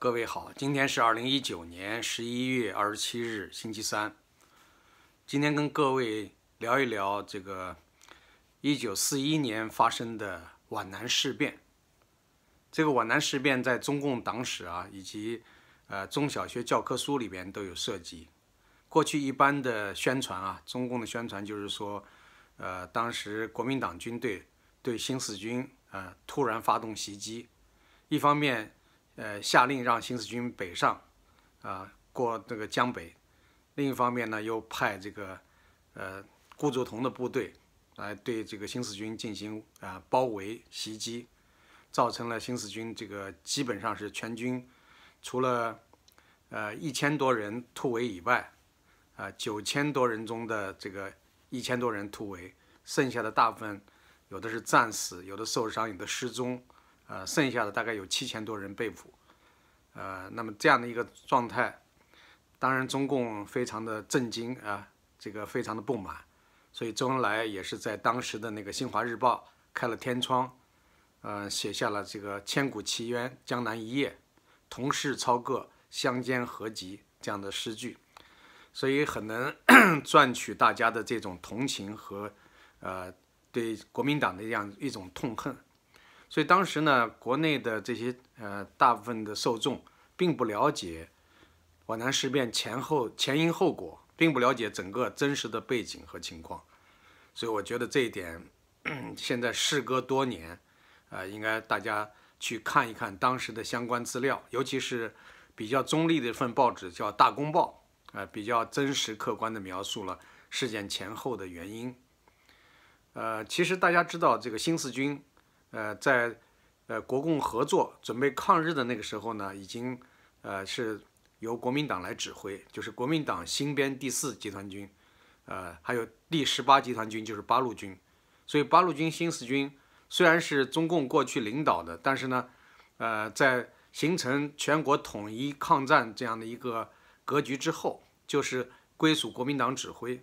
各位好，今天是二零一九年十一月二十七日，星期三。今天跟各位聊一聊这个一九四一年发生的皖南事变。这个皖南事变在中共党史啊，以及呃中小学教科书里边都有涉及。过去一般的宣传啊，中共的宣传就是说，呃，当时国民党军队对新四军啊突然发动袭击，一方面。呃，下令让新四军北上，啊，过这个江北。另一方面呢，又派这个，呃，顾祝同的部队来对这个新四军进行啊包围袭击，造成了新四军这个基本上是全军，除了，呃，一千多人突围以外，啊，九千多人中的这个一千多人突围，剩下的大部分有的是战死，有的受伤，有的失踪。呃，剩下的大概有七千多人被捕，呃，那么这样的一个状态，当然中共非常的震惊啊，这个非常的不满，所以周恩来也是在当时的那个《新华日报》开了天窗，呃，写下了这个“千古奇冤，江南一夜，同室操戈，相煎何急”这样的诗句，所以很能 赚取大家的这种同情和，呃，对国民党的这样一种痛恨。所以当时呢，国内的这些呃大部分的受众并不了解皖南事变前后前因后果，并不了解整个真实的背景和情况。所以我觉得这一点，现在事隔多年，啊，应该大家去看一看当时的相关资料，尤其是比较中立的一份报纸叫《大公报》，啊，比较真实客观的描述了事件前后的原因。呃，其实大家知道这个新四军。呃，在呃国共合作准备抗日的那个时候呢，已经呃是由国民党来指挥，就是国民党新编第四集团军，呃，还有第十八集团军，就是八路军。所以八路军新四军虽然是中共过去领导的，但是呢，呃，在形成全国统一抗战这样的一个格局之后，就是归属国民党指挥。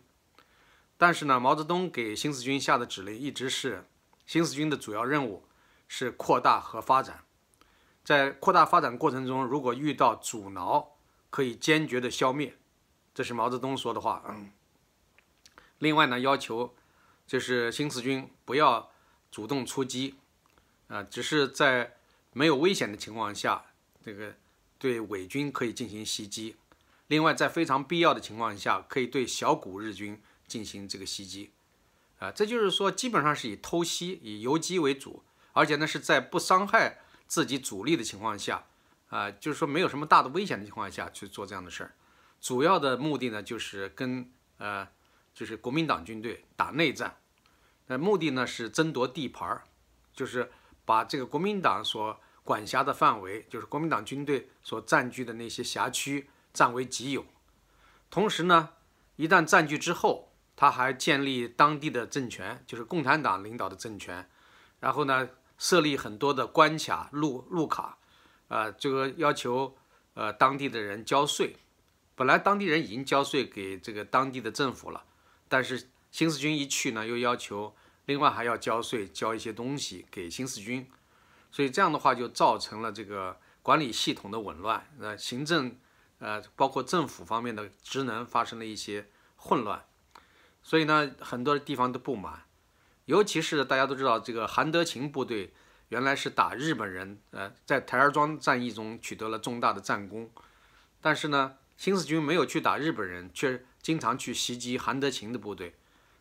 但是呢，毛泽东给新四军下的指令一直是。新四军的主要任务是扩大和发展，在扩大发展过程中，如果遇到阻挠，可以坚决的消灭。这是毛泽东说的话。另外呢，要求就是新四军不要主动出击，啊，只是在没有危险的情况下，这个对伪军可以进行袭击；另外，在非常必要的情况下，可以对小股日军进行这个袭击。啊，这就是说，基本上是以偷袭、以游击为主，而且呢是在不伤害自己主力的情况下，啊，就是说没有什么大的危险的情况下去做这样的事儿。主要的目的呢，就是跟呃，就是国民党军队打内战。那目的呢是争夺地盘儿，就是把这个国民党所管辖的范围，就是国民党军队所占据的那些辖区占为己有。同时呢，一旦占据之后，他还建立当地的政权，就是共产党领导的政权，然后呢，设立很多的关卡、路路卡，呃，这个要求，呃，当地的人交税。本来当地人已经交税给这个当地的政府了，但是新四军一去呢，又要求另外还要交税，交一些东西给新四军，所以这样的话就造成了这个管理系统的紊乱，那行政，呃，包括政府方面的职能发生了一些混乱。所以呢，很多地方都不满，尤其是大家都知道，这个韩德勤部队原来是打日本人，呃，在台儿庄战役中取得了重大的战功，但是呢，新四军没有去打日本人，却经常去袭击韩德勤的部队，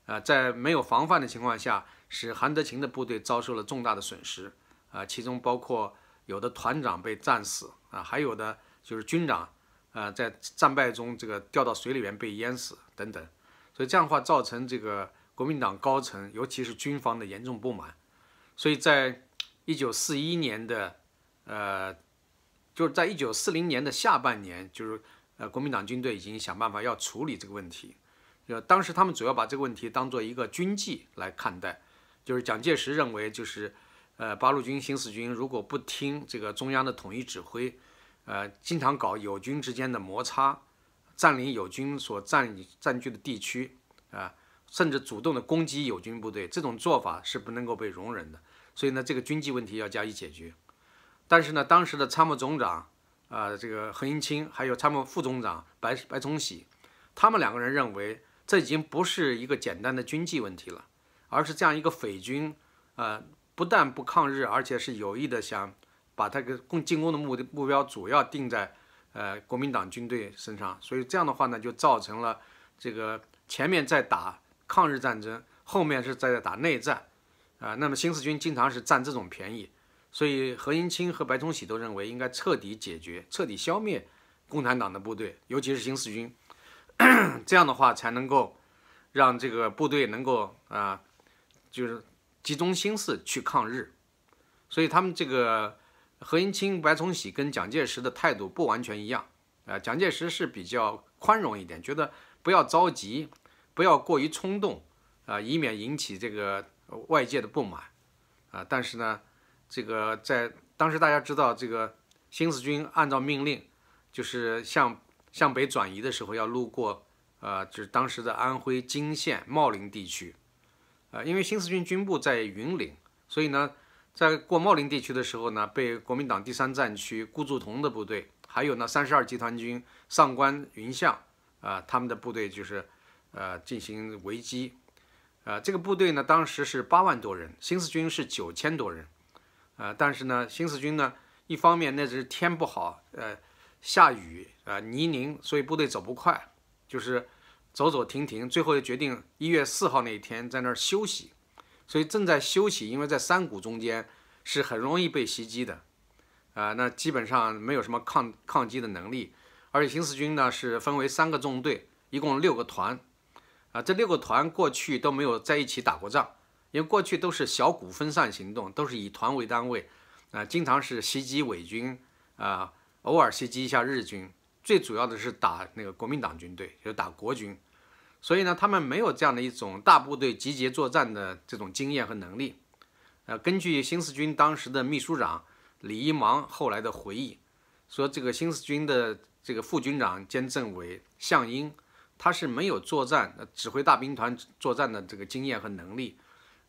啊，在没有防范的情况下，使韩德勤的部队遭受了重大的损失，啊，其中包括有的团长被战死，啊，还有的就是军长，啊，在战败中这个掉到水里面被淹死等等。所以这样的话，造成这个国民党高层，尤其是军方的严重不满。所以在一九四一年的，呃，就是在一九四零年的下半年，就是呃，国民党军队已经想办法要处理这个问题。呃，当时他们主要把这个问题当做一个军纪来看待，就是蒋介石认为，就是呃，八路军、新四军如果不听这个中央的统一指挥，呃，经常搞友军之间的摩擦。占领友军所占占据的地区，啊，甚至主动的攻击友军部队，这种做法是不能够被容忍的。所以呢，这个军纪问题要加以解决。但是呢，当时的参谋总长啊，这个何应钦，还有参谋副总长白白崇禧，他们两个人认为，这已经不是一个简单的军纪问题了，而是这样一个匪军，呃，不但不抗日，而且是有意的想把他个攻进攻的目的目标主要定在。呃，国民党军队身上，所以这样的话呢，就造成了这个前面在打抗日战争，后面是在打内战，啊，那么新四军经常是占这种便宜，所以何应钦和白崇禧都认为应该彻底解决、彻底消灭共产党的部队，尤其是新四军，这样的话才能够让这个部队能够啊，就是集中心思去抗日，所以他们这个。何应钦、白崇禧跟蒋介石的态度不完全一样，啊，蒋介石是比较宽容一点，觉得不要着急，不要过于冲动，啊，以免引起这个外界的不满，啊，但是呢，这个在当时大家知道，这个新四军按照命令，就是向向北转移的时候，要路过，呃，就是当时的安徽泾县茂陵地区，啊，因为新四军军部在云岭，所以呢。在过茂林地区的时候呢，被国民党第三战区顾祝同的部队，还有呢三十二集团军上官云相，啊，他们的部队就是，呃，进行围击，呃，这个部队呢，当时是八万多人，新四军是九千多人，啊，但是呢，新四军呢，一方面那是天不好，呃，下雨，呃，泥泞，所以部队走不快，就是走走停停，最后决定一月四号那一天在那儿休息。所以正在休息，因为在山谷中间是很容易被袭击的，啊，那基本上没有什么抗抗击的能力。而且新四军呢是分为三个纵队，一共六个团，啊，这六个团过去都没有在一起打过仗，因为过去都是小股分散行动，都是以团为单位，啊，经常是袭击伪军，啊，偶尔袭击一下日军，最主要的是打那个国民党军队，就是打国军。所以呢，他们没有这样的一种大部队集结作战的这种经验和能力。呃，根据新四军当时的秘书长李一芒后来的回忆，说这个新四军的这个副军长兼政委项英，他是没有作战、指挥大兵团作战的这个经验和能力。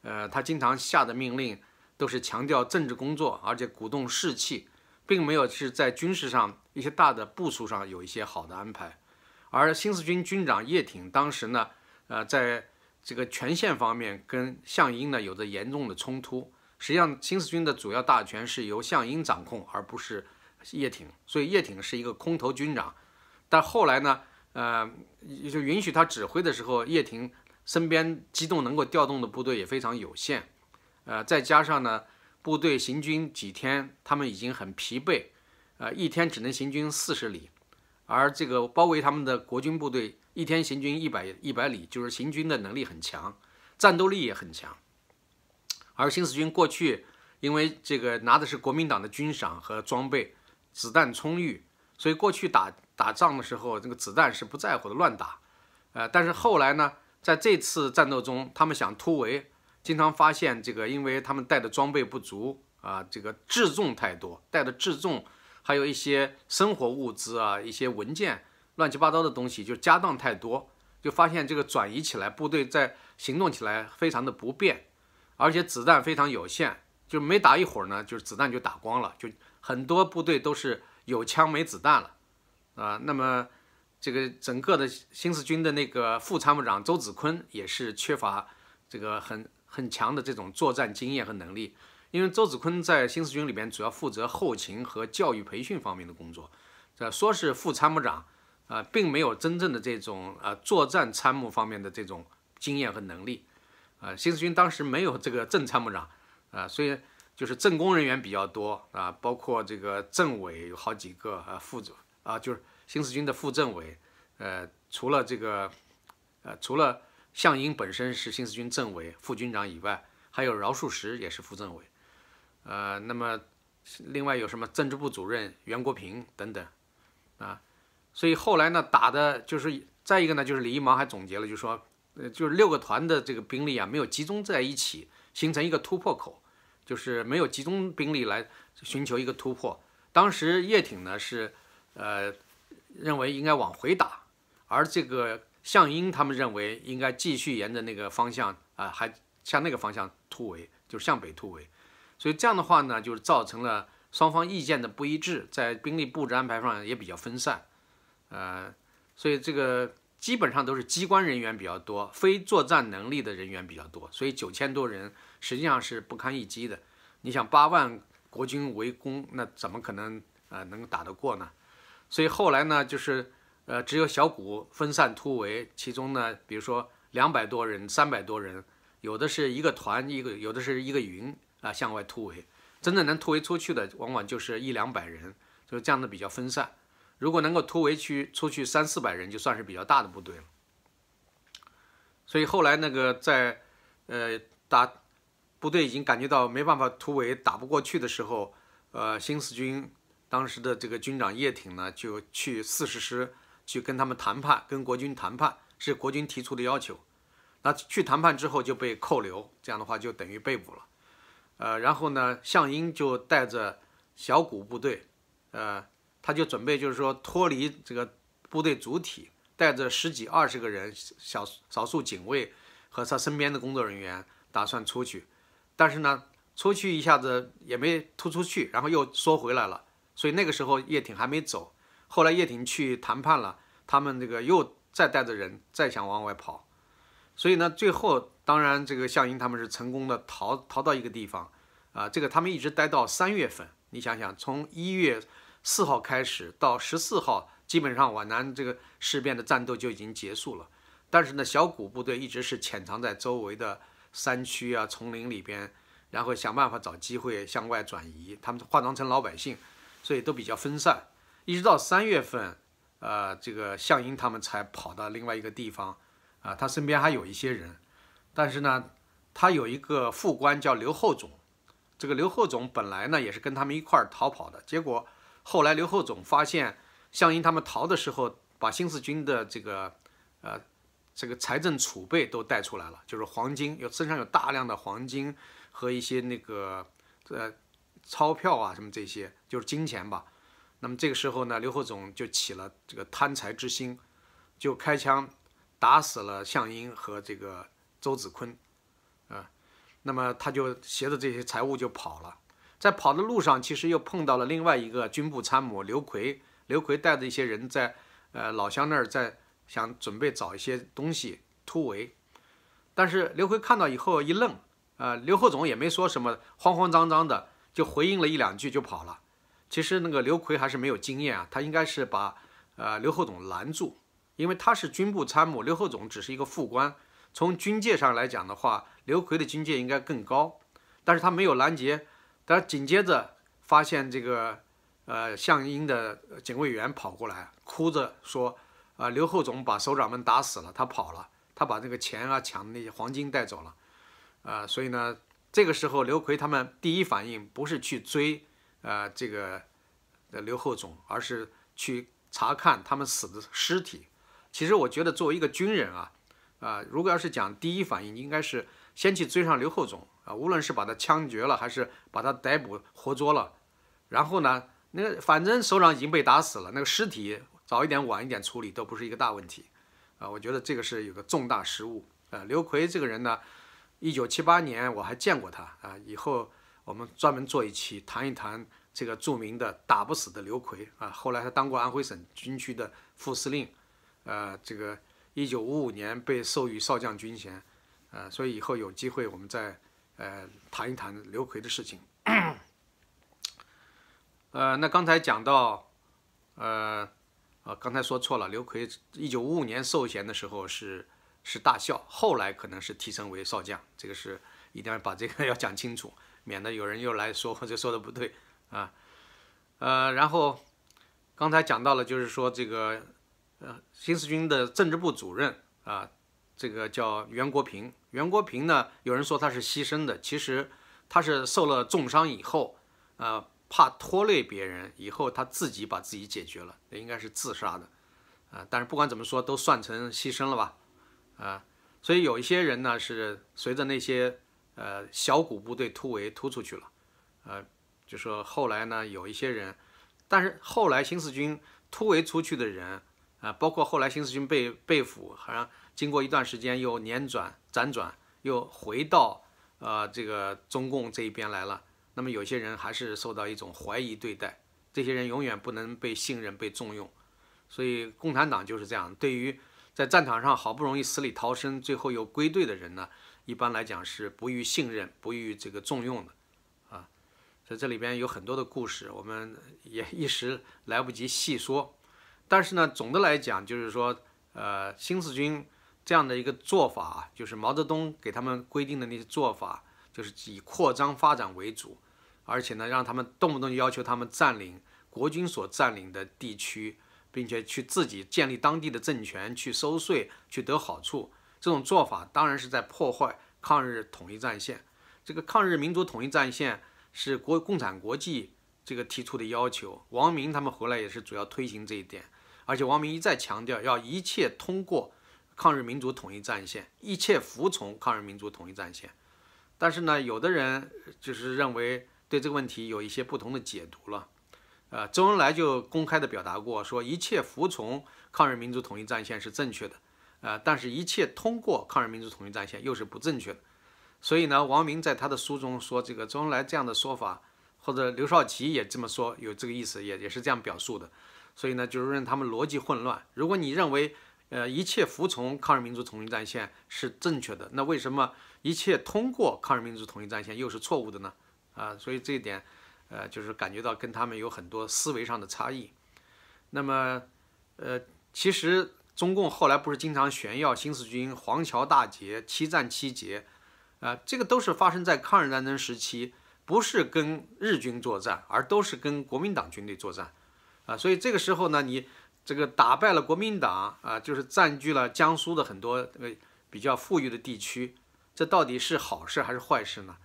呃，他经常下的命令都是强调政治工作，而且鼓动士气，并没有是在军事上一些大的部署上有一些好的安排。而新四军军长叶挺当时呢，呃，在这个权限方面跟项英呢有着严重的冲突。实际上，新四军的主要大权是由项英掌控，而不是叶挺。所以，叶挺是一个空头军长。但后来呢，呃，就允许他指挥的时候，叶挺身边机动能够调动的部队也非常有限。呃，再加上呢，部队行军几天，他们已经很疲惫，呃，一天只能行军四十里。而这个包围他们的国军部队，一天行军一百一百里，就是行军的能力很强，战斗力也很强。而新四军过去因为这个拿的是国民党的军饷和装备，子弹充裕，所以过去打打仗的时候，这个子弹是不在乎的乱打。呃，但是后来呢，在这次战斗中，他们想突围，经常发现这个，因为他们带的装备不足啊，这个质重太多，带的质重。还有一些生活物资啊，一些文件、乱七八糟的东西，就家当太多，就发现这个转移起来，部队在行动起来非常的不便，而且子弹非常有限，就没打一会儿呢，就是子弹就打光了，就很多部队都是有枪没子弹了，啊，那么这个整个的新四军的那个副参谋长周子坤也是缺乏这个很很强的这种作战经验和能力。因为周子坤在新四军里边主要负责后勤和教育培训方面的工作，这说是副参谋长，呃，并没有真正的这种呃作战参谋方面的这种经验和能力，呃，新四军当时没有这个正参谋长，啊，所以就是政工人员比较多啊，包括这个政委有好几个啊，副啊就是新四军的副政委，呃，除了这个，呃，除了项英本身是新四军政委、副军长以外，还有饶漱石也是副政委。呃，那么另外有什么政治部主任袁国平等等啊，所以后来呢打的就是再一个呢就是李一芒还总结了，就说呃就是六个团的这个兵力啊没有集中在一起形成一个突破口，就是没有集中兵力来寻求一个突破。当时叶挺呢是呃认为应该往回打，而这个项英他们认为应该继续沿着那个方向啊还向那个方向突围，就是向北突围。所以这样的话呢，就是造成了双方意见的不一致，在兵力布置安排上也比较分散，呃，所以这个基本上都是机关人员比较多，非作战能力的人员比较多，所以九千多人实际上是不堪一击的。你想八万国军围攻，那怎么可能呃能打得过呢？所以后来呢，就是呃只有小股分散突围，其中呢，比如说两百多人、三百多人，有的是一个团一个，有的是一个营。啊，向外突围，真正能突围出去的，往往就是一两百人，就是这样的比较分散。如果能够突围去出去三四百人，就算是比较大的部队了。所以后来那个在，呃，打，部队已经感觉到没办法突围，打不过去的时候，呃，新四军当时的这个军长叶挺呢，就去四十师去跟他们谈判，跟国军谈判，是国军提出的要求。那去谈判之后就被扣留，这样的话就等于被捕了。呃，然后呢，向英就带着小股部队，呃，他就准备就是说脱离这个部队主体，带着十几二十个人小少数警卫和他身边的工作人员，打算出去。但是呢，出去一下子也没突出去，然后又缩回来了。所以那个时候叶挺还没走。后来叶挺去谈判了，他们这个又再带着人再想往外跑。所以呢，最后当然这个项英他们是成功的逃逃到一个地方，啊，这个他们一直待到三月份。你想想，从一月四号开始到十四号，基本上皖南这个事变的战斗就已经结束了。但是呢，小股部队一直是潜藏在周围的山区啊、丛林里边，然后想办法找机会向外转移。他们化妆成老百姓，所以都比较分散。一直到三月份，呃，这个项英他们才跑到另外一个地方。啊，他身边还有一些人，但是呢，他有一个副官叫刘厚总，这个刘厚总本来呢也是跟他们一块儿逃跑的，结果后来刘厚总发现项英他们逃的时候把新四军的这个呃这个财政储备都带出来了，就是黄金有身上有大量的黄金和一些那个呃钞票啊什么这些，就是金钱吧。那么这个时候呢，刘厚总就起了这个贪财之心，就开枪。打死了向英和这个周子坤，啊，那么他就携着这些财物就跑了。在跑的路上，其实又碰到了另外一个军部参谋刘奎。刘奎带着一些人在呃老乡那儿，在想准备找一些东西突围。但是刘奎看到以后一愣，呃，刘厚总也没说什么，慌慌张张的就回应了一两句就跑了。其实那个刘奎还是没有经验啊，他应该是把呃刘厚总拦住。因为他是军部参谋，刘厚总只是一个副官。从军界上来讲的话，刘奎的军界应该更高，但是他没有拦截。但紧接着发现这个，呃，向英的警卫员跑过来，哭着说：“啊，刘厚总把首长们打死了，他跑了，他把这个钱啊抢的那些黄金带走了。”呃，所以呢，这个时候刘奎他们第一反应不是去追，呃，这个刘厚总，而是去查看他们死的尸体。其实我觉得，作为一个军人啊，啊，如果要是讲第一反应，应该是先去追上刘厚总啊，无论是把他枪决了，还是把他逮捕活捉了，然后呢，那个反正首长已经被打死了，那个尸体早一点晚一点处理都不是一个大问题啊。我觉得这个是有个重大失误啊。刘奎这个人呢，一九七八年我还见过他啊。以后我们专门做一期谈一谈这个著名的打不死的刘奎啊。后来他当过安徽省军区的副司令。呃，这个一九五五年被授予少将军衔，呃，所以以后有机会我们再呃谈一谈刘奎的事情。呃，那刚才讲到，呃，呃，刚才说错了，刘奎一九五五年授衔的时候是是大校，后来可能是提升为少将，这个是一定要把这个 要讲清楚，免得有人又来说这说的不对啊。呃，然后刚才讲到了，就是说这个。呃，新四军的政治部主任啊，这个叫袁国平。袁国平呢，有人说他是牺牲的，其实他是受了重伤以后，呃，怕拖累别人，以后他自己把自己解决了，应该是自杀的，啊，但是不管怎么说，都算成牺牲了吧，啊，所以有一些人呢是随着那些呃小股部队突围突出去了，呃，就说后来呢有一些人，但是后来新四军突围出去的人。啊，包括后来新四军被被俘，好像经过一段时间又辗转辗转，又回到呃这个中共这一边来了。那么有些人还是受到一种怀疑对待，这些人永远不能被信任、被重用。所以共产党就是这样，对于在战场上好不容易死里逃生，最后又归队的人呢，一般来讲是不予信任、不予这个重用的。啊，所以这里边有很多的故事，我们也 一时来不及细说。但是呢，总的来讲，就是说，呃，新四军这样的一个做法，就是毛泽东给他们规定的那些做法，就是以扩张发展为主，而且呢，让他们动不动就要求他们占领国军所占领的地区，并且去自己建立当地的政权，去收税，去得好处。这种做法当然是在破坏抗日统一战线。这个抗日民族统一战线是国共产国际这个提出的要求，王明他们回来也是主要推行这一点。而且王明一再强调，要一切通过抗日民族统一战线，一切服从抗日民族统一战线。但是呢，有的人就是认为对这个问题有一些不同的解读了。呃，周恩来就公开的表达过，说一切服从抗日民族统一战线是正确的，呃，但是一切通过抗日民族统一战线又是不正确的。所以呢，王明在他的书中说，这个周恩来这样的说法，或者刘少奇也这么说，有这个意思，也也是这样表述的。所以呢，就是任他们逻辑混乱。如果你认为，呃，一切服从抗日民族统一战线是正确的，那为什么一切通过抗日民族统一战线又是错误的呢？啊，所以这一点，呃，就是感觉到跟他们有很多思维上的差异。那么，呃，其实中共后来不是经常炫耀新四军黄桥大捷、七战七捷，啊，这个都是发生在抗日战争时期，不是跟日军作战，而都是跟国民党军队作战。啊，所以这个时候呢，你这个打败了国民党啊，就是占据了江苏的很多呃个比较富裕的地区，这到底是好事还是坏事呢？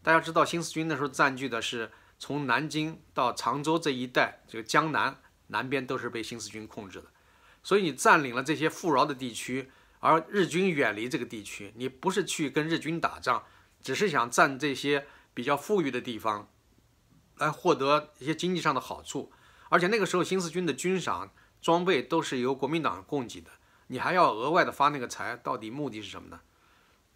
大家知道，新四军那时候占据的是从南京到常州这一带，这个江南南边都是被新四军控制的，所以你占领了这些富饶的地区，而日军远离这个地区，你不是去跟日军打仗，只是想占这些比较富裕的地方，来获得一些经济上的好处。而且那个时候，新四军的军饷、装备都是由国民党供给的，你还要额外的发那个财，到底目的是什么呢？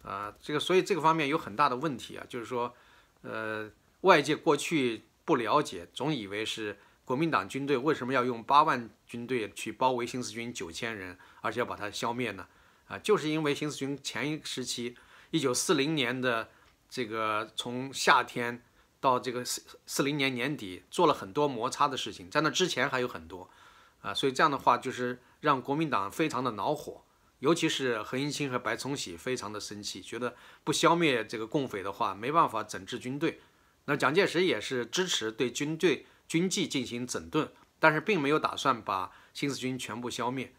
啊，这个所以这个方面有很大的问题啊，就是说，呃，外界过去不了解，总以为是国民党军队为什么要用八万军队去包围新四军九千人，而且要把它消灭呢？啊，就是因为新四军前一时期，一九四零年的这个从夏天。到这个四四零年年底，做了很多摩擦的事情，在那之前还有很多，啊，所以这样的话就是让国民党非常的恼火，尤其是何应钦和白崇禧非常的生气，觉得不消灭这个共匪的话，没办法整治军队。那蒋介石也是支持对军队军纪进行整顿，但是并没有打算把新四军全部消灭。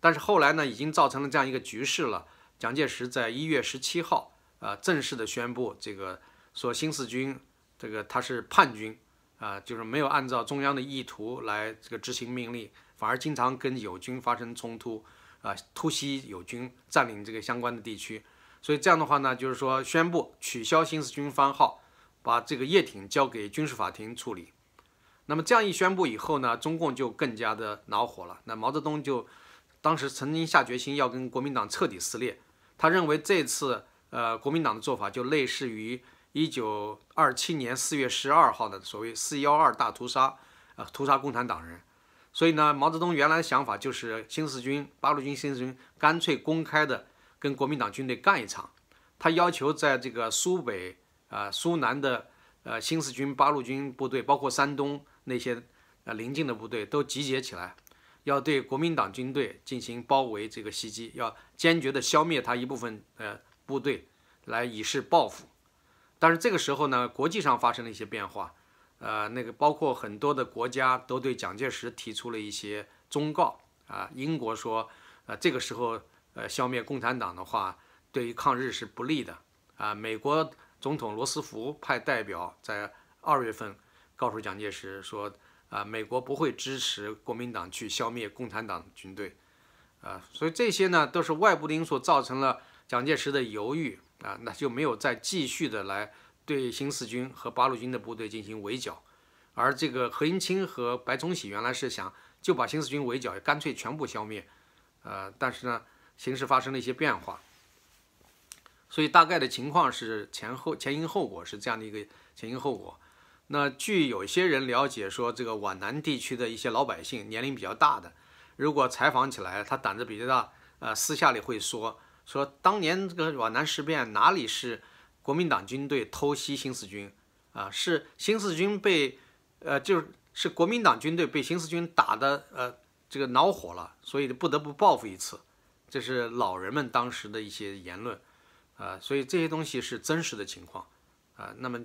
但是后来呢，已经造成了这样一个局势了。蒋介石在一月十七号，呃，正式的宣布这个说新四军。这个他是叛军，啊，就是没有按照中央的意图来这个执行命令，反而经常跟友军发生冲突，啊，突袭友军，占领这个相关的地区，所以这样的话呢，就是说宣布取消新四军番号，把这个叶挺交给军事法庭处理。那么这样一宣布以后呢，中共就更加的恼火了。那毛泽东就当时曾经下决心要跟国民党彻底撕裂，他认为这次呃国民党的做法就类似于。一九二七年四月十二号的所谓“四幺二大屠杀”，呃，屠杀共产党人。所以呢，毛泽东原来的想法就是新四军、八路军、新四军干脆公开的跟国民党军队干一场。他要求在这个苏北、呃苏南的呃新四军、八路军部队，包括山东那些呃邻近的部队都集结起来，要对国民党军队进行包围、这个袭击，要坚决的消灭他一部分呃部队，来以示报复。但是这个时候呢，国际上发生了一些变化，呃，那个包括很多的国家都对蒋介石提出了一些忠告啊。英国说，呃，这个时候，呃，消灭共产党的话，对于抗日是不利的啊。美国总统罗斯福派代表在二月份告诉蒋介石说，啊，美国不会支持国民党去消灭共产党军队，呃，所以这些呢，都是外部的因素造成了蒋介石的犹豫。啊，那就没有再继续的来对新四军和八路军的部队进行围剿，而这个何应钦和白崇禧原来是想就把新四军围剿，干脆全部消灭，呃，但是呢，形势发生了一些变化，所以大概的情况是前后前因后果是这样的一个前因后果。那据有些人了解说，这个皖南地区的一些老百姓年龄比较大的，如果采访起来他胆子比较大，呃，私下里会说。说当年这个皖南事变哪里是国民党军队偷袭新四军啊？是新四军被，呃，就是是国民党军队被新四军打的，呃，这个恼火了，所以不得不报复一次。这是老人们当时的一些言论，啊，所以这些东西是真实的情况，啊，那么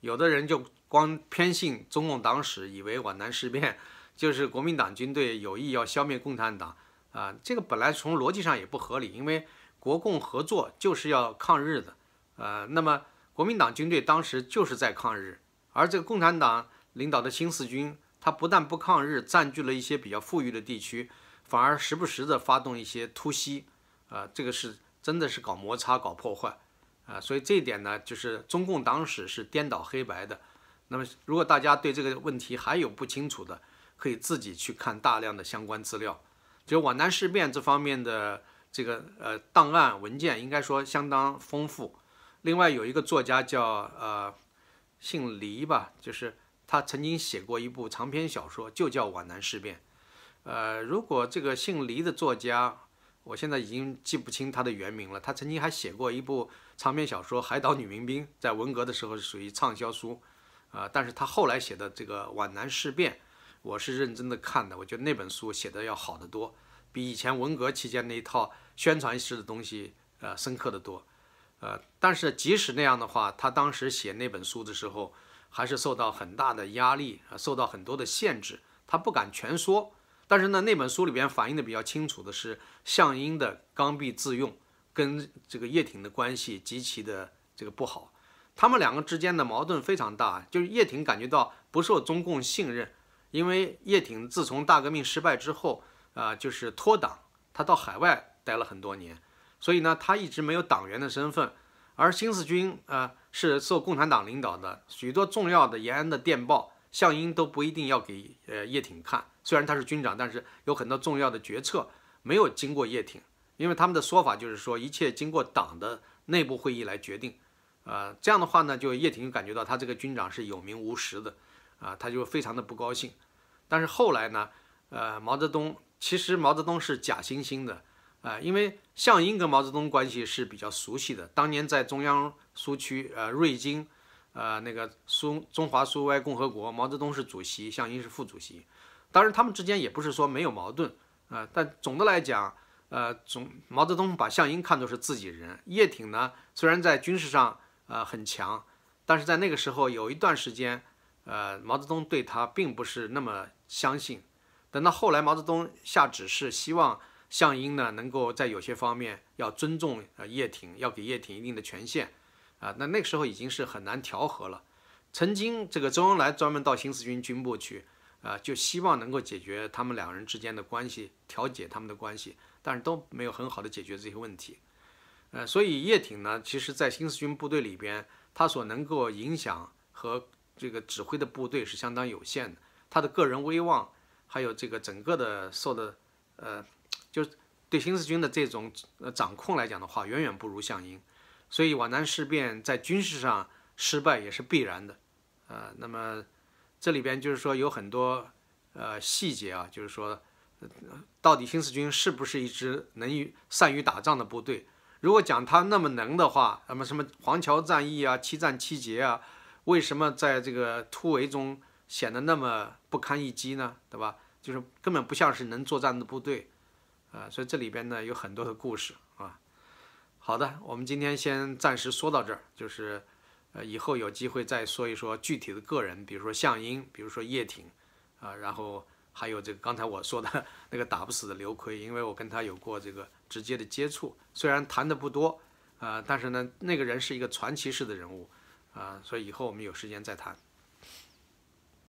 有的人就光偏信中共党史，以为皖南事变就是国民党军队有意要消灭共产党，啊，这个本来从逻辑上也不合理，因为。国共合作就是要抗日的，呃，那么国民党军队当时就是在抗日，而这个共产党领导的新四军，他不但不抗日，占据了一些比较富裕的地区，反而时不时的发动一些突袭，啊，这个是真的是搞摩擦、搞破坏，啊，所以这一点呢，就是中共党史是颠倒黑白的。那么，如果大家对这个问题还有不清楚的，可以自己去看大量的相关资料，就皖南事变这方面的。这个呃档案文件应该说相当丰富，另外有一个作家叫呃姓黎吧，就是他曾经写过一部长篇小说，就叫《皖南事变》。呃，如果这个姓黎的作家，我现在已经记不清他的原名了。他曾经还写过一部长篇小说《海岛女民兵》，在文革的时候是属于畅销书啊。但是他后来写的这个《皖南事变》，我是认真的看的，我觉得那本书写的要好得多。比以前文革期间那一套宣传式的东西，呃，深刻的多，呃，但是即使那样的话，他当时写那本书的时候，还是受到很大的压力，受到很多的限制，他不敢全说。但是呢，那本书里边反映的比较清楚的是，项英的刚愎自用跟这个叶挺的关系极其的这个不好，他们两个之间的矛盾非常大，就是叶挺感觉到不受中共信任，因为叶挺自从大革命失败之后。啊，就是脱党，他到海外待了很多年，所以呢，他一直没有党员的身份。而新四军，呃，是受共产党领导的，许多重要的延安的电报，项英都不一定要给呃叶挺看。虽然他是军长，但是有很多重要的决策没有经过叶挺，因为他们的说法就是说一切经过党的内部会议来决定。呃，这样的话呢，就叶挺感觉到他这个军长是有名无实的，啊，他就非常的不高兴。但是后来呢，呃，毛泽东。其实毛泽东是假惺惺的，啊，因为项英跟毛泽东关系是比较熟悉的。当年在中央苏区，呃，瑞金，呃，那个苏中华苏维埃共和国，毛泽东是主席，项英是副主席。当然，他们之间也不是说没有矛盾，呃，但总的来讲，呃，总毛泽东把项英看作是自己人。叶挺呢，虽然在军事上，呃，很强，但是在那个时候有一段时间，呃，毛泽东对他并不是那么相信。等到后来，毛泽东下指示，希望项英呢能够在有些方面要尊重呃叶挺，要给叶挺一定的权限，啊，那那个时候已经是很难调和了。曾经这个周恩来专门到新四军军部去，啊，就希望能够解决他们两人之间的关系，调解他们的关系，但是都没有很好的解决这些问题。呃，所以叶挺呢，其实在新四军部队里边，他所能够影响和这个指挥的部队是相当有限的，他的个人威望。还有这个整个的受的，呃，就是对新四军的这种掌控来讲的话，远远不如项英，所以皖南事变在军事上失败也是必然的，呃，那么这里边就是说有很多呃细节啊，就是说到底新四军是不是一支能于善于打仗的部队？如果讲他那么能的话，那么什么黄桥战役啊、七战七捷啊，为什么在这个突围中显得那么不堪一击呢？对吧？就是根本不像是能作战的部队，啊，所以这里边呢有很多的故事啊。好的，我们今天先暂时说到这儿，就是，呃，以后有机会再说一说具体的个人，比如说项英，比如说叶挺，啊，然后还有这个刚才我说的 那个打不死的刘奎，因为我跟他有过这个直接的接触，虽然谈的不多，啊，但是呢，那个人是一个传奇式的人物，啊，所以以后我们有时间再谈。